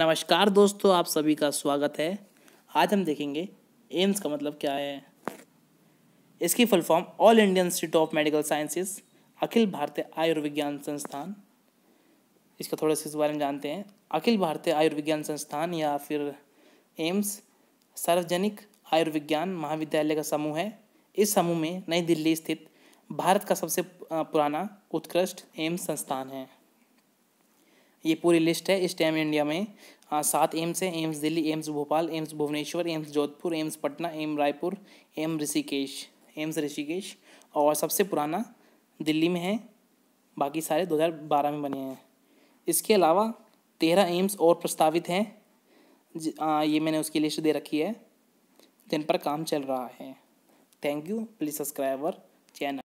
नमस्कार दोस्तों आप सभी का स्वागत है आज हम देखेंगे एम्स का मतलब क्या है इसकी full form All Indian Institute of Medical Sciences Akhil Bharatiya Ayurvigyan संस्थान इसका थोड़ा सा इस बारे में जानते हैं अखिल भारतीय आयुर्विज्ञान संस्थान या फिर एम्स सार्वजनिक आयुर्विज्ञान महाविद्यालय का समूह है इस समूह में नई दिल्ली स्थित भारत का सबसे पुराना उत्कृष्ट एम्स संस्थान है ये पूरी लिस्ट है इस टाइम इंडिया में सात एम्स हैं AIIMS Delhi AIIMS Bhopal AIIMS Bhubaneswar AIIMS Jodhpur AIIMS Patna AIIMS Raipur AIIMS Rishikesh AIIMS Rishikesh और सबसे पुराना दिल्ली में है बाकी सारे 2012 में बने हैं इसके अलावा तेरह एम्स और प्रस्तावित हैं ये मैंने उसकी लिस्ट दे रखी है जिन पर काम चल रहा है thank you please subscribe channel